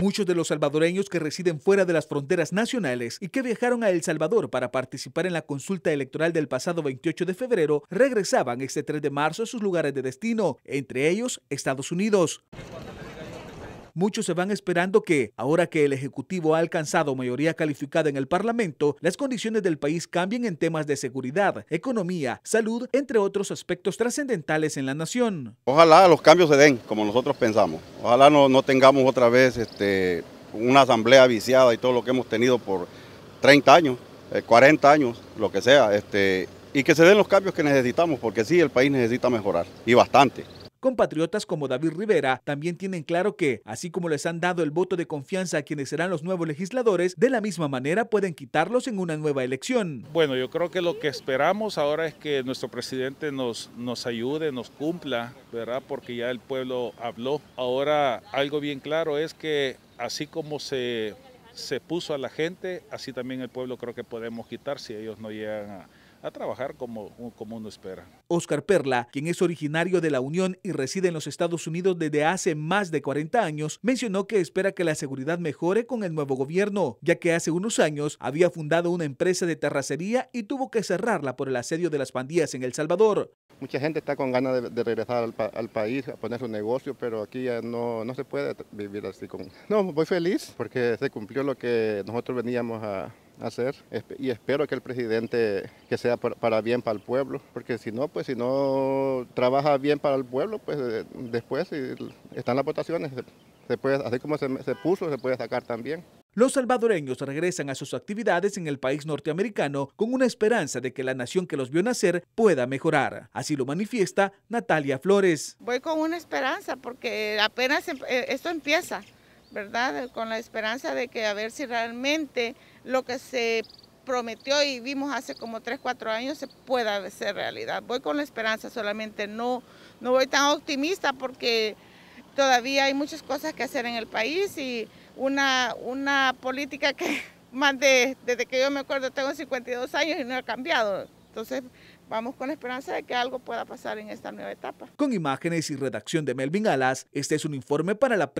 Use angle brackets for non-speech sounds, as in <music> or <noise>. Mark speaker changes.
Speaker 1: Muchos de los salvadoreños que residen fuera de las fronteras nacionales y que viajaron a El Salvador para participar en la consulta electoral del pasado 28 de febrero regresaban este 3 de marzo a sus lugares de destino, entre ellos Estados Unidos muchos se van esperando que, ahora que el Ejecutivo ha alcanzado mayoría calificada en el Parlamento, las condiciones del país cambien en temas de seguridad, economía, salud, entre otros aspectos trascendentales en la nación.
Speaker 2: Ojalá los cambios se den, como nosotros pensamos. Ojalá no, tengamos otra vez este, una asamblea viciada y todo lo que hemos tenido por 30 años, 40 eh, años, lo que sea. Este, y que se den los cambios que necesitamos, porque sí, el país necesita mejorar, y bastante.
Speaker 1: Compatriotas como David Rivera también tienen claro que, así como les han dado el voto de confianza a quienes serán los nuevos legisladores, de la misma manera pueden quitarlos en una nueva elección.
Speaker 3: Bueno, yo creo que lo que esperamos ahora es que nuestro presidente nos, nos ayude, nos cumpla, ¿verdad? Porque ya el pueblo habló. Ahora algo bien claro es que así como se, se puso a la gente, así también el pueblo creo que podemos quitar si ellos no llegan a a trabajar como, como uno espera.
Speaker 1: Oscar Perla, quien es originario de la Unión y reside en los Estados Unidos desde hace más de 40 años, mencionó que espera que la seguridad mejore con el nuevo gobierno, ya que hace unos años había fundado una empresa de terracería y tuvo que cerrarla por el asedio de las pandillas en El Salvador. Mucha
Speaker 4: gente está con ganas de, regresar al, país, a poner su negocio, pero aquí ya no, no se puede vivir así. como. No, voy feliz porque se cumplió lo que nosotros veníamos a, hacer y espero que el presidente que sea para bien para el pueblo, porque si no, pues si no trabaja bien para el pueblo, pues eh, después están las votaciones, se así como se puso, se puede sacar también.
Speaker 1: Los salvadoreños regresan a sus actividades en el país norteamericano con una esperanza de que la nación que los vio nacer pueda mejorar. Así lo manifiesta Natalia Flores.
Speaker 5: Voy con una esperanza porque apenas em-, eh, esto empieza. ¿verdad? Con la esperanza de que a ver si realmente lo que se prometió y vimos hace como 3, 4 años se pueda ser realidad. Voy con la esperanza solamente, no, no voy tan optimista porque todavía hay muchas cosas que hacer en el país y una, una política que <laughs> más de, desde que yo me acuerdo tengo 52 años y no ha cambiado. Entonces Vamos con la esperanza de que algo pueda pasar en esta nueva etapa.
Speaker 1: Con imágenes y redacción de Melvin Alas, este es un informe para la